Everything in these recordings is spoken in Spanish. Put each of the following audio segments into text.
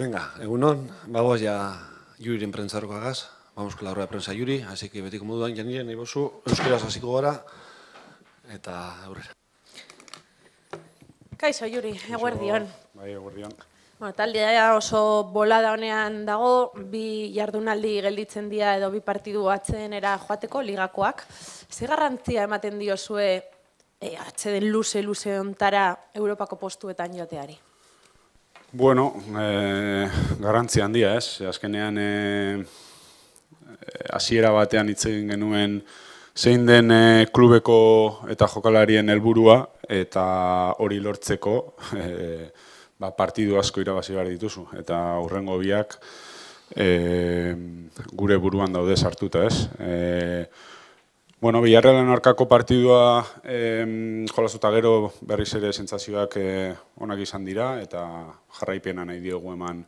Venga, egunon, bagoa ja juriren prentzaruko agaz. Vamos con la rueda juri, así que betiko moduan janire, nahi bozu, euskeraz hasiko gara, eta aurrera. Kaixo, juri, eguerdion. Bai, eguerdion. Bueno, taldea oso bolada honean dago, bi jardunaldi gelditzen dia edo bi partidu atzen era joateko ligakoak. Ze garrantzia ematen diozue zue eh, atzeden luze-luze ontara Europako postuetan joateari? Bueno, e, garrantzi handia ez. Azkenean, e, hasiera batean hitz egin genuen zein den e, klubeko eta jokalarien helburua eta hori lortzeko e, ba, partidu asko irabazi behar dituzu. Eta hurrengo biak e, gure buruan daude sartuta ez. E, Bueno, Villarrealen aurkako partidua eh, jolazuta gero berriz ere sentsazioak eh, onak izan dira eta jarraipena nahi diogu eman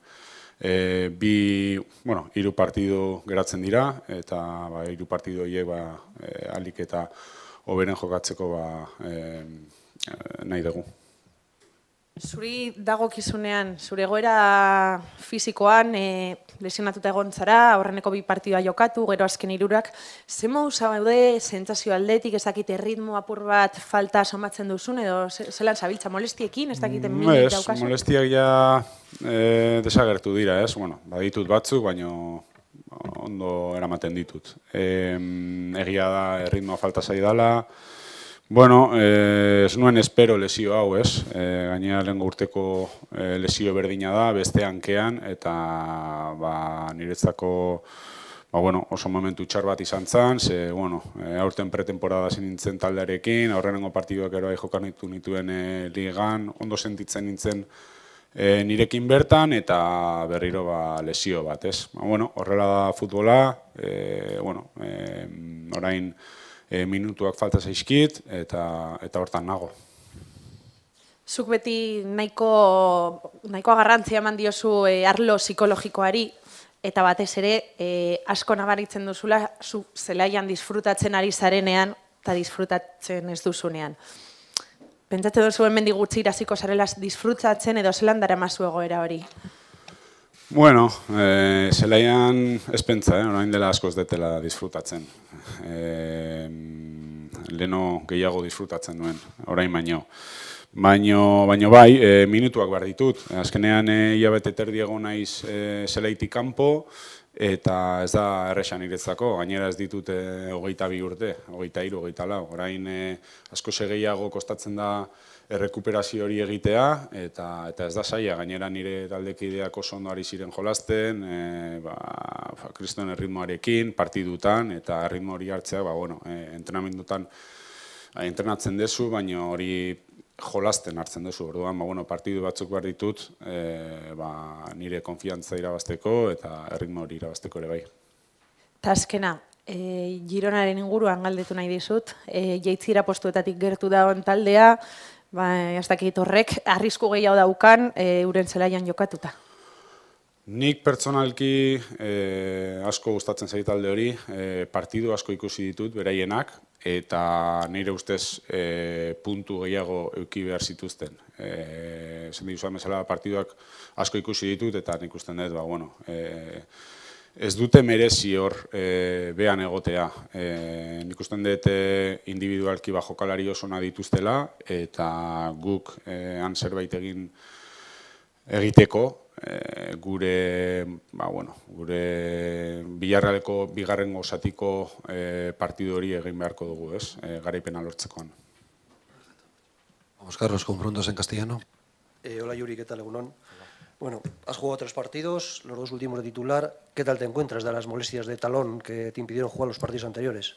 eh, bi, bueno, hiru partidu geratzen dira eta ba hiru partidu hoiek ba e, eh, alik eta hoberen jokatzeko ba eh, nahi dugu. Zuri dago kizunean, zure goera fizikoan, e, eh, lesionatuta egon zara, horreneko bi partidua jokatu, gero azken irurak, ze mou zabeude, zentzazio aldetik, ez dakite ritmo apur bat falta somatzen duzun, edo zelan zabiltza, molestiekin ez dakite... mm, es, ja eh, desagertu dira, ez, bueno, baditut batzuk, baino ondo eramaten ditut. E, egia da, ritmoa falta zaidala, Bueno, eh, ez nuen espero lesio hau, ez? Eh, gainera lehen urteko eh, lesio berdina da, beste hankean, eta ba, niretzako ba, bueno, oso momentu txar bat izan zan, ze, bueno, eh, aurten pretemporada zen nintzen taldearekin, aurrenengo partiduak eroa bai jokar nitu nituen eh, ligan, ondo sentitzen nintzen eh, nirekin bertan, eta berriro ba, lesio bat, ez? Ba, bueno, horrela da futbola, eh, bueno, eh, orain, e, minutuak falta zaizkit eta eta hortan nago. Zuk beti nahiko, nahiko garrantzia eman diozu eh, arlo psikologikoari, eta batez ere eh, asko nabaritzen duzula zu zelaian disfrutatzen ari zarenean eta disfrutatzen ez duzunean. Pentsatzen duzu hemen digutzi iraziko zarela disfrutatzen edo zelan dara mazu hori. Bueno, eh, zelaian ez pentsa, eh, orain dela asko ez detela disfrutatzen. Eh, leno gehiago disfrutatzen duen, orain baino. Baino, baino bai, eh, minutuak behar ditut. Azkenean, eh, ia terdi naiz eh, zelaitik kanpo, eta ez da erresan iretzako, gainera ez ditut eh, hogeita bi urte, hogeita iru, hogeita lau. Orain, eh, asko gehiago kostatzen da, errekuperazio hori egitea, eta, eta ez da saia, gainera nire taldekideako oso ari ziren jolasten, e, ba, ba, erritmoarekin, partidutan, eta erritmo hori hartzea, ba, bueno, e, entrenamendutan ba, entrenatzen dezu, baina hori jolasten hartzen duzu. Orduan, ba, bueno, partidu batzuk behar ditut, e, ba, nire konfiantza irabazteko eta erritmo hori irabazteko ere bai. Taskena, e, Gironaren inguruan galdetu nahi dizut, e, jeitzira postuetatik gertu da taldea, Ba, eh, ez dakit horrek, arrisku gehiago daukan, e, eh, uren zelaian jokatuta. Nik pertsonalki e, asko gustatzen zaitu alde hori, e, partidu asko ikusi ditut, beraienak, eta nire ustez e, puntu gehiago euki behar zituzten. E, zendik usan bezala partiduak asko ikusi ditut, eta nik usten dut, ba, bueno, e, ez dute merezi hor e, behan egotea. E, nik ustean, dut eh, individualki bajokalari jokalari oso dituztela eta guk e, han zerbait egin egiteko e, gure ba, bueno, gure bilarraleko bigarren osatiko e, partidu hori egin beharko dugu, ez? E, garaipena lortzekoan. Vamos, los confrontos en castellano. Eh, hola, Yuri, ¿qué tal, Egunon? Bueno, has jugado tres partidos, los dos últimos de titular. ¿Qué tal te encuentras de las molestias de talón que te impidieron jugar los partidos anteriores?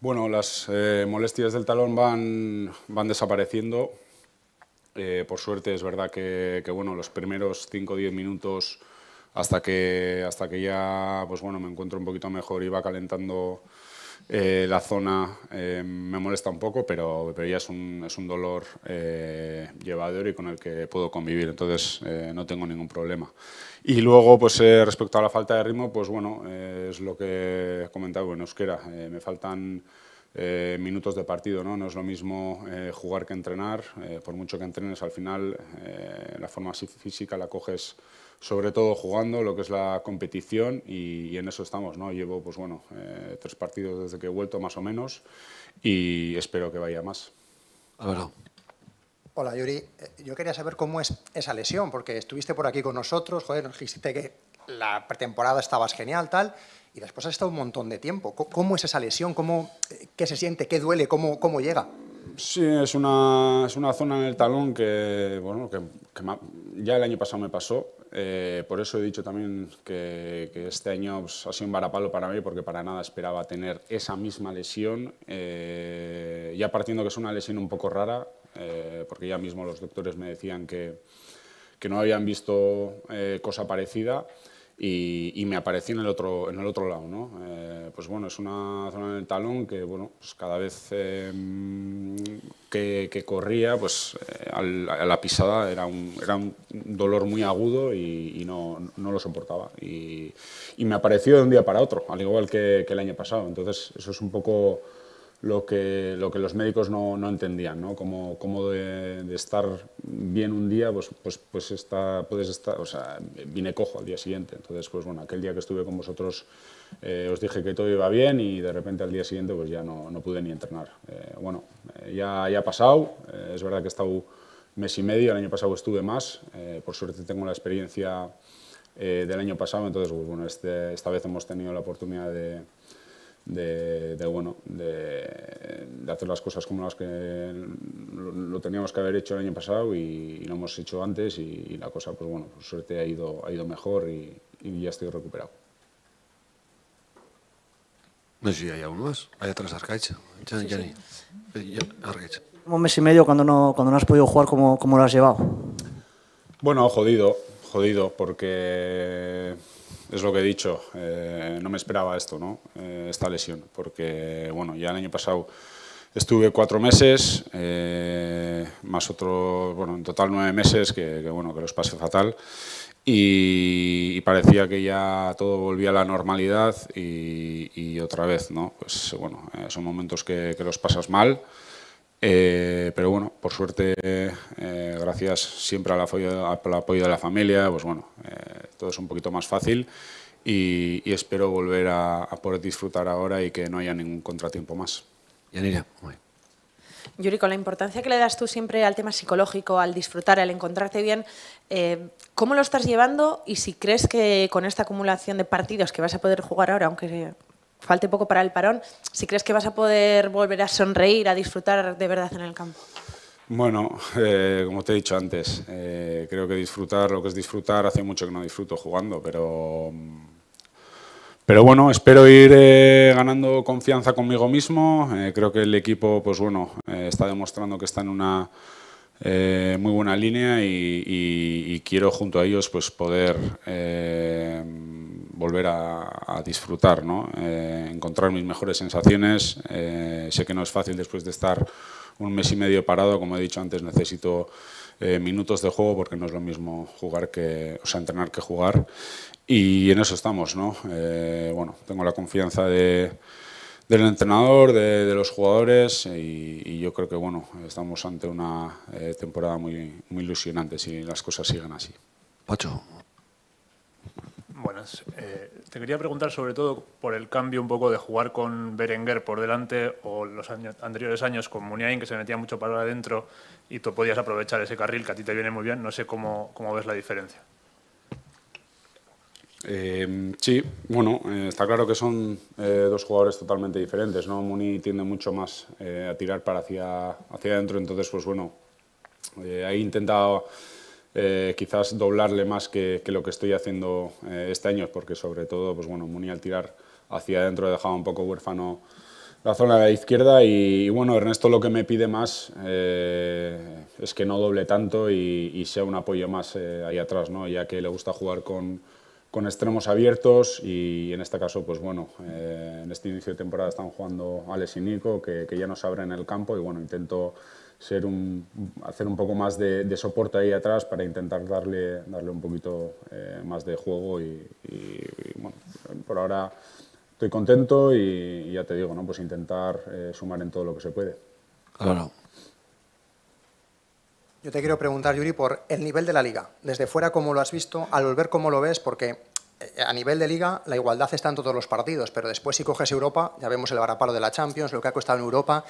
Bueno, las eh, molestias del talón van, van desapareciendo. Eh, por suerte es verdad que, que bueno, los primeros 5 o 10 minutos hasta que, hasta que ya pues bueno, me encuentro un poquito mejor y va calentando eh, la zona eh, me molesta un poco, pero, pero es un, es un dolor eh, llevador y con el que puedo convivir, entonces no tengo ningún problema. Y luego, pues respecto a la falta de ritmo, pues bueno, es lo que comentaba en euskera, me faltan... Eh, minutos de partido. ¿no? no es lo mismo eh, jugar que entrenar. Eh, por mucho que entrenes, al final la forma física la coges sobre todo jugando, lo que es la competición, y, en eso estamos. ¿no? Llevo pues, bueno, tres partidos desde que he vuelto, más o menos, y espero que vaya más. A Hola, Yuri. Yo quería saber cómo es esa lesión, porque estuviste por aquí con nosotros, joder, dijiste que la pretemporada estabas genial, tal, y la ha estado un montón de tiempo. ¿Cómo es esa lesión? ¿Cómo, ¿Qué se siente? ¿Qué duele? ¿Cómo, cómo llega? Sí, es una, es una zona en el talón que, bueno, que, ya el año pasado me pasó. Eh, por eso he dicho también que, este año pues, ha sido un varapalo para mí, porque para nada esperaba tener esa misma lesión. Eh, ya partiendo que es una lesión un poco rara, eh, porque ya mismo los doctores me decían que, que no habían visto cosa parecida y, me apareció en el otro, en el otro lado. ¿no? Eh, pues bueno, es una zona del talón que bueno, pues cada vez eh, que, corría, pues eh, a la pisada era un, era dolor muy agudo y, no, lo soportaba. Y, me apareció de un día para otro, al igual que, que el año pasado. Entonces, eso es un poco lo que, lo que los médicos no, entendían, ¿no? Cómo, de, estar bien un día, pues, pues, pues está, puedes estar, o sea, vine cojo al día siguiente. Entonces, pues bueno, aquel día que estuve con vosotros eh, os dije que todo iba bien y de repente al día siguiente pues ya no, no pude ni entrenar. Eh, bueno, eh, ya, ya ha pasado, es verdad que he estado mes y medio, el año pasado estuve más, por suerte tengo la experiencia del año pasado, entonces pues bueno, este, esta vez hemos tenido la oportunidad de de, bueno, de, hacer las cosas como las que lo, teníamos que haber hecho el año pasado y, lo hemos hecho antes y, la cosa, pues bueno, por suerte ha ido, ha ido mejor y, ya estoy recuperado. No hay aún más. Hay atrás Arcaich. Eh, Un mes y medio cuando no, cuando no has podido jugar, como cómo lo has llevado? Bueno, jodido, jodido, porque es lo que he dicho, eh, no me esperaba esto, ¿no? Eh, esta lesión, porque bueno, ya el año pasado estuve cuatro meses, eh, más otro, bueno, en total nueve meses, que, bueno, que los pasé fatal, y, parecía que ya todo volvía a la normalidad y, otra vez, ¿no? Pues bueno, son momentos que, que los pasas mal, eh, pero bueno, por suerte, eh, gracias siempre al apoyo, apoyo, de la familia, pues bueno, eh, todo es un poquito más fácil y, espero volver a, poder disfrutar ahora y que no haya ningún contratiempo más. Yanira, Yuri, con la importancia que le das tú siempre al tema psicológico, al disfrutar, al encontrarte bien, ¿cómo lo estás llevando y si crees que con esta acumulación de partidos que vas a poder jugar ahora, aunque falte poco para el parón, si crees que vas a poder volver a sonreír, a disfrutar de verdad en el campo. Bueno, eh, como te he dicho antes, eh, creo que disfrutar lo que es disfrutar, hace mucho que no disfruto jugando, pero, pero bueno, espero ir eh, ganando confianza conmigo mismo. Eh, creo que el equipo, pues bueno, eh, está demostrando que está en una eh, muy buena línea y, y, y, quiero junto a ellos pues poder volver a, disfrutar, ¿no? Eh, encontrar mis mejores sensaciones. Eh, sé que no es fácil después de estar un mes y medio parado, como he dicho antes, necesito eh, minutos de juego porque no es lo mismo jugar que, o sea, entrenar que jugar. Y en eso estamos, ¿no? bueno, tengo la confianza de, del entrenador, de, de los jugadores y, y, yo creo que bueno, estamos ante una temporada muy, muy ilusionante si las cosas siguen así. Pacho, eh, te quería preguntar sobre todo por el cambio un poco de jugar con Berenguer por delante o los anteriores años con Muniain, que se metía mucho para adentro y tú podías aprovechar ese carril que a ti te viene muy bien. No sé cómo, ves la diferencia. Eh, sí, bueno, eh, está claro que son dos jugadores totalmente diferentes, ¿no? Muni tiende mucho más a tirar para hacia, hacia adentro, entonces, pues bueno, ahí intentado. Eh, quizás doblarle más que, lo que estoy haciendo eh, este año, porque sobre todo, pues bueno, Muni al tirar hacia adentro dejado un poco huérfano la zona de la izquierda y, bueno, Ernesto lo que me pide más eh, es que no doble tanto y, sea un apoyo más ahí atrás, ¿no? ya que le gusta jugar con, con extremos abiertos y en este caso, pues bueno, en este inicio de temporada están jugando Alex y Nico, que, que ya nos abren el campo y bueno, intento ser un, hacer un poco más de, soporte ahí atrás para intentar darle, darle un poquito eh, más de juego y, bueno, por ahora estoy contento y, ya te digo, ¿no? pues intentar eh, sumar en todo lo que se puede. Claro. Yo te quiero preguntar, Yuri, por el nivel de la liga. Desde fuera, ¿cómo lo has visto? Al volver, ¿cómo lo ves? Porque eh, a nivel de liga, la igualdad está en todos los partidos, pero después si coges Europa, ya vemos el varapalo de la Champions, lo que ha costado en Europa,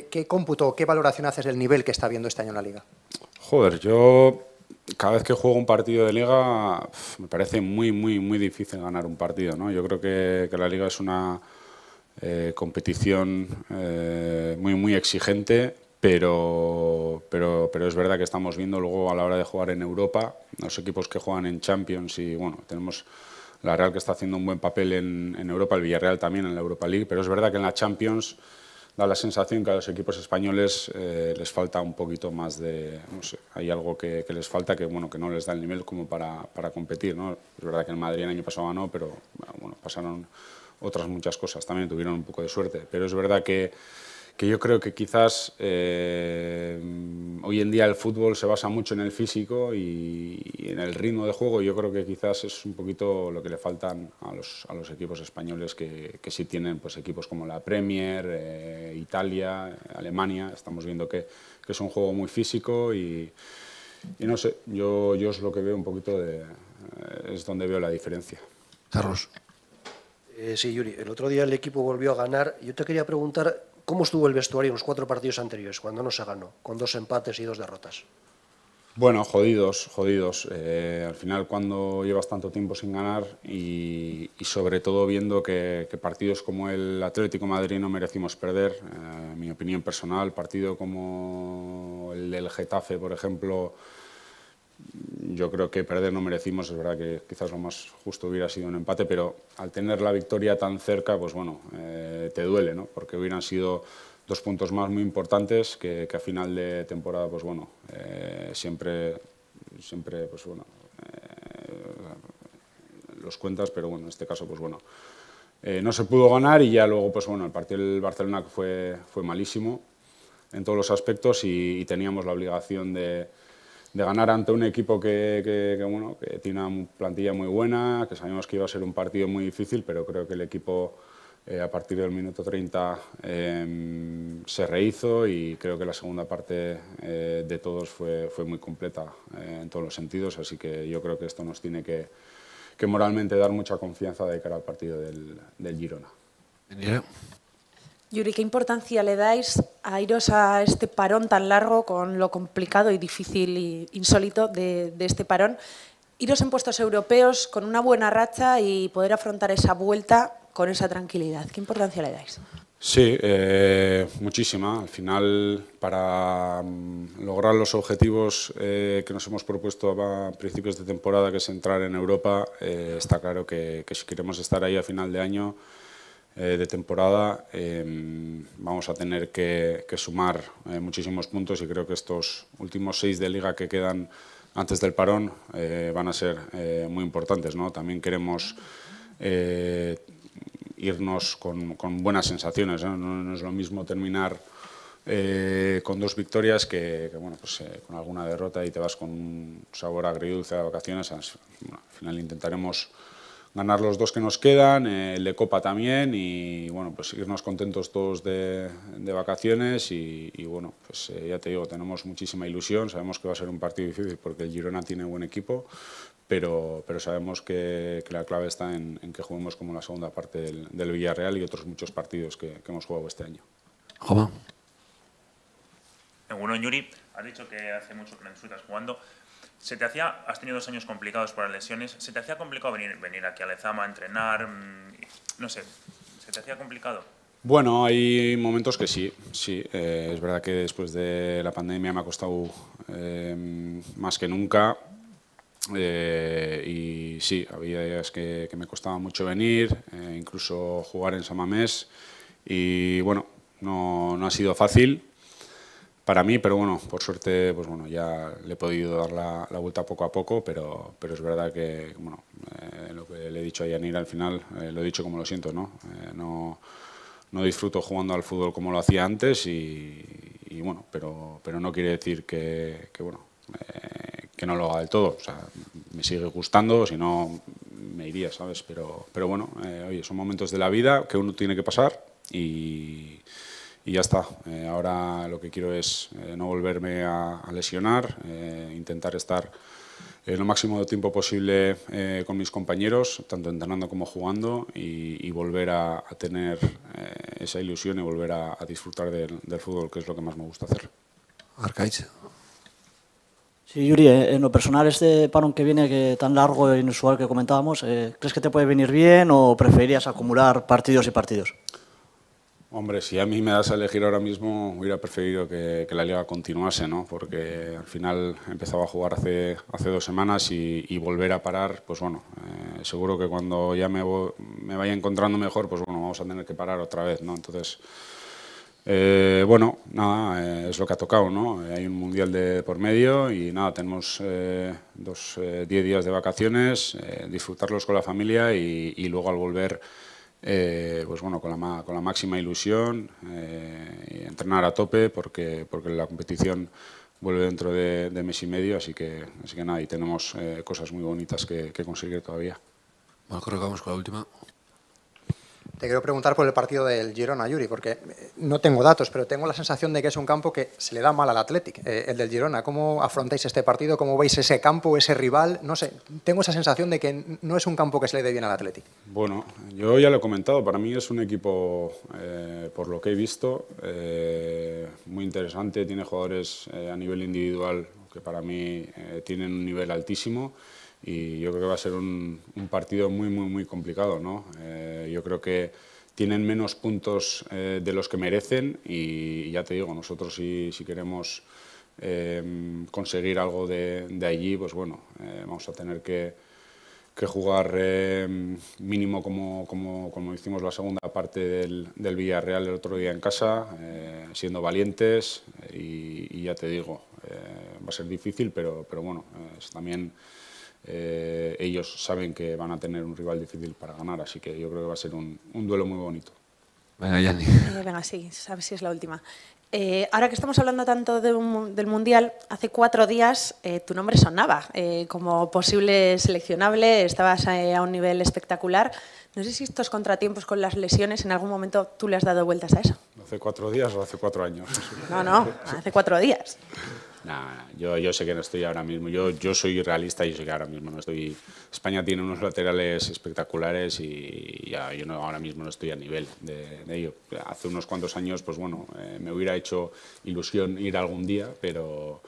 ¿Qué, cómputo qué valoración haces del nivel que está viendo este año en la liga? Joder, yo cada vez que juego un partido de liga me parece muy, muy, muy difícil ganar un partido. ¿no? Yo creo que, la liga es una eh, competición eh, muy, muy exigente, pero, pero, pero es verdad que estamos viendo luego a la hora de jugar en Europa, los equipos que juegan en Champions y bueno, tenemos la Real que está haciendo un buen papel en Europa, el Villarreal también en la Europa League, pero es verdad que en la Champions da la sensación que a los equipos españoles eh, les falta un poquito más de... No sé, hay algo que, les falta que, bueno, que no les da el nivel como para, competir. ¿no? Es verdad que en Madrid el año pasado no, pero bueno, pasaron otras muchas cosas también, tuvieron un poco de suerte. Pero es verdad que que yo creo que quizás eh, hoy en día el fútbol se basa mucho en el físico y, en el ritmo de juego. Yo creo que quizás es un poquito lo que le faltan a los, a los equipos españoles que, sí tienen pues, equipos como la Premier, eh, Italia, Alemania. Estamos viendo que, es un juego muy físico y, no sé, yo, yo es lo que veo un poquito de... Eh, es donde veo la diferencia. Carlos. sí, Yuri, el otro día el equipo volvió a ganar. Yo te quería preguntar ¿Cómo estuvo el vestuario en los cuatro partidos anteriores, cuando no se ganó, con dos empates y dos derrotas? Bueno, jodidos, jodidos. Eh, al final, cuando llevas tanto tiempo sin ganar y, sobre todo viendo que, partidos como el Atlético Madrid no merecimos perder, eh, mi opinión personal, partido como el del Getafe, por ejemplo, yo creo que perder no merecimos, es verdad que quizás lo más justo hubiera sido un empate, pero al tener la victoria tan cerca, pues bueno, eh, te duele, ¿no? Porque hubieran sido dos puntos más muy importantes que, a final de temporada, pues bueno, eh, siempre, siempre, pues bueno, eh, los cuentas, pero bueno, en este caso, pues bueno, no se pudo ganar y ya luego, pues bueno, el partido del Barcelona fue, fue malísimo en todos los aspectos y teníamos la obligación de de ganar ante un equipo que, que, tiene una plantilla muy buena, que sabíamos que iba a ser un partido muy difícil, pero creo que el equipo eh, a partir del minuto 30 em, se rehizo y creo que la segunda parte eh, de todos fue, fue muy completa eh, en todos los sentidos, así que yo creo que esto nos tiene que, moralmente dar mucha confianza de cara al partido del, del Girona. Yuri, ¿qué importancia le dais a iros a este parón tan largo con lo complicado y difícil e insólito de, este parón? Iros en puestos europeos con una buena racha y poder afrontar esa vuelta con esa tranquilidad. ¿Qué importancia le dais? Sí, eh, muchísima. Al final, para mm, lograr los objetivos eh, que nos hemos propuesto a principios de temporada, que es entrar en Europa, eh, está claro que, que, si queremos estar ahí a final de año, eh, de temporada, em, vamos a tener que, sumar eh, muchísimos puntos y creo que estos últimos seis de liga que quedan antes del parón eh, van a ser muy importantes. ¿no? También queremos irnos con, buenas sensaciones. ¿no? No, es lo mismo terminar con dos victorias que, bueno, pues, con alguna derrota y te vas con un sabor agridulce de vacaciones. al final intentaremos ganar los dos que nos quedan, eh, el de Copa también y bueno, pues irnos contentos todos de, vacaciones y, bueno, pues eh, ya te digo, tenemos muchísima ilusión, sabemos que va a ser un partido difícil porque el Girona tiene buen equipo, pero, pero sabemos que, la clave está en, que juguemos como la segunda parte del, Villarreal y otros muchos partidos que, hemos jugado este año. Joma. Yuri, has dicho que hace mucho que no jugando se te hacía, has tenido dos años complicados por las lesiones, ¿se te hacía complicado venir, venir aquí a Lezama a entrenar? Mm, no sé, ¿se te hacía complicado? Bueno, hay momentos que sí, sí. Eh, es verdad que después de la pandemia me ha costado eh, más que nunca. Eh, y sí, había días que, me costaba mucho venir, incluso jugar en Samamés. Y bueno, no, no ha sido fácil, para mí, pero bueno, por suerte, pues bueno, ya le he podido dar la, vuelta poco a poco, pero, pero es verdad que, bueno, eh, lo que le he dicho a Yanir al final, eh, lo he dicho como lo siento, ¿no? Eh, ¿no? no, disfruto jugando al fútbol como lo hacía antes y, bueno, pero, pero no quiere decir que, bueno, que no lo haga del todo, o sea, me sigue gustando, si no me iría, ¿sabes? Pero, pero bueno, oye, son momentos de la vida que uno tiene que pasar y y ya está. Eh, ahora lo que quiero es eh, no volverme a, lesionar, eh, intentar estar lo máximo de tiempo posible con mis compañeros, tanto entrenando como jugando, y, volver a, tener esa ilusión y volver a, disfrutar del, fútbol, que es lo que más me gusta hacer. Arcaiz. Sí, Yuri, en lo personal, este parón que viene que tan largo e inusual que comentábamos, ¿crees que te puede venir bien o preferirías acumular partidos y partidos? Hombre, si a mí me das a elegir ahora mismo, hubiera preferido que, la liga continuase, ¿no? Porque al final empezaba a jugar hace, hace dos semanas y, volver a parar, pues bueno, eh, seguro que cuando ya me, me, vaya encontrando mejor, pues bueno, vamos a tener que parar otra vez, ¿no? Entonces, eh, bueno, nada, eh, es lo que ha tocado, ¿no? Hay un mundial de por medio y nada, tenemos dos, diez días de vacaciones, disfrutarlos con la familia y luego al volver eh, pues bueno, con la, con la máxima ilusión, eh, y entrenar a tope porque, porque la competición vuelve dentro de, mes y medio, así que, así que nada, y tenemos eh, cosas muy bonitas que, conseguir todavía. Bueno, creo con la última. Te quiero preguntar por el partido del Girona, Yuri, porque eh, no tengo datos, pero tengo la sensación de que es un campo que se le da mal al Athletic, eh, el del Girona. ¿Cómo afrontáis este partido? ¿Cómo veis ese campo, ese rival? No sé, tengo esa sensación de que no es un campo que se le dé bien al Athletic. Bueno, yo ya lo he comentado, para mí es un equipo, eh, por lo que he visto, muy interesante, tiene jugadores a nivel individual que para mí tienen un nivel altísimo y yo creo que va a ser un, partido muy, muy, muy complicado. ¿no? Eh, yo creo que tienen menos puntos eh, de los que merecen y, ya te digo, nosotros si, si queremos eh, conseguir algo de, allí, pues bueno, vamos a tener que, que jugar mínimo como, como, como, hicimos la segunda parte del, del, Villarreal el otro día en casa, siendo valientes y, ya te digo, va a ser difícil, pero, pero bueno, es también eh, ellos saben que van a tener un rival difícil para ganar, así que yo creo que va a ser un, duelo muy bonito. Venga, Yanni. venga, sí, sabes si es la última. Eh, ahora que estamos hablando tanto del Mundial, hace cuatro días eh, tu nombre sonaba como posible seleccionable, estabas a un nivel espectacular. No sé si estos contratiempos con las lesiones, en algún momento tú le has dado vueltas a eso. ¿Hace cuatro días o hace cuatro años? No, no, hace cuatro días yo, yo sé que no estoy ahora mismo. Yo, yo soy realista y sé que ahora mismo no estoy. España tiene unos laterales espectaculares y yo ahora mismo no estoy a nivel de, ello. Hace unos cuantos años, pues bueno, eh, me hubiera hecho ilusión ir algún día, pero,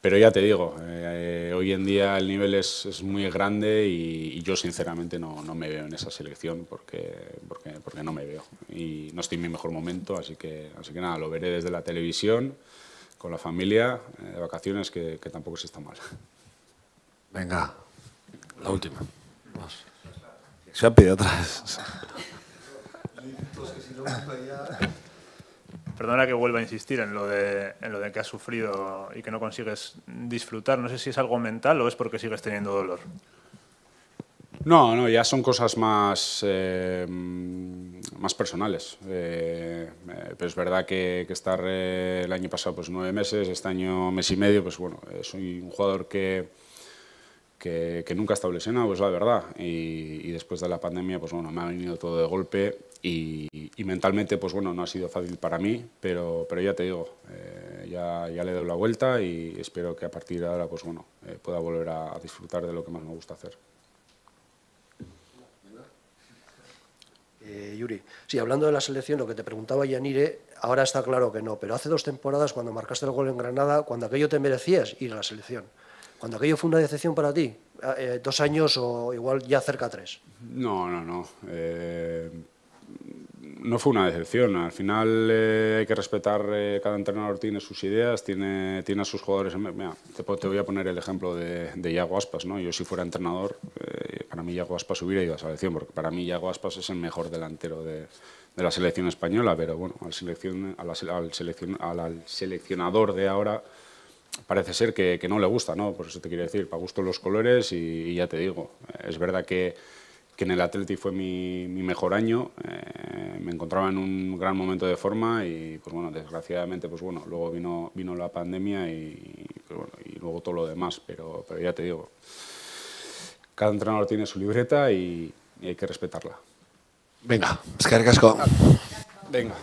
pero ya te digo, eh, hoy en día el nivel es, muy grande y, yo sinceramente no, no, me veo en esa selección porque, porque, porque no me veo. Y no estoy en mi mejor momento, así que, así que nada, lo veré desde la televisión con la familia, eh, de vacaciones, que, tampoco se está mal. Venga, la última. Se ha pedido atrás. Perdona que vuelva a insistir en lo, en lo de que has sufrido y que no consigues disfrutar. No sé si es algo mental o es porque sigues teniendo dolor. No, no, ya son cosas más, eh, más personales. Eh, eh, pues es verdad que, estar el año pasado pues nueve meses, este año mes y medio, pues bueno, soy un jugador que, que, nunca establece lesionado, pues la verdad. Y, después de la pandemia, pues bueno, me ha venido todo de golpe y, mentalmente, pues bueno, no ha sido fácil para mí, pero, pero ya te digo, ya, ya, le doy la vuelta y espero que a partir de ahora, pues bueno, pueda volver a disfrutar de lo que más me gusta hacer. Eh, Yuri. Sí, hablando de la selección, lo que te preguntaba Yanire, ahora está claro que no, pero hace dos temporadas cuando marcaste el gol en Granada, cuando aquello te merecías ir a la selección, cuando aquello fue una decepción para ti, ah, eh, dos años o igual ya cerca tres. No, no, no. Eh, no fue una decepción. Al final hay que respetar, cada entrenador tiene sus ideas, tiene, tiene a sus jugadores. te, voy a poner el ejemplo de, de Iago Aspas. ¿no? Yo si fuera entrenador mí Iago Aspas hubiera ido a selección, porque para mí Iago Aspas es el mejor delantero de, la selección española, pero bueno, al, selección al, al seleccionador de ahora parece ser que, no le gusta, ¿no? Por eso te quiero decir, para gusto los colores y, ya te digo, es verdad que, que en el Atleti fue mi, mejor año, eh, me encontraba en un gran momento de forma y pues bueno, desgraciadamente pues bueno, luego vino, vino la pandemia y, y pues luego todo lo demás, pero, pero ya te digo cada entrenador tiene su libreta y, hay que respetarla. Venga, es Casco. Venga.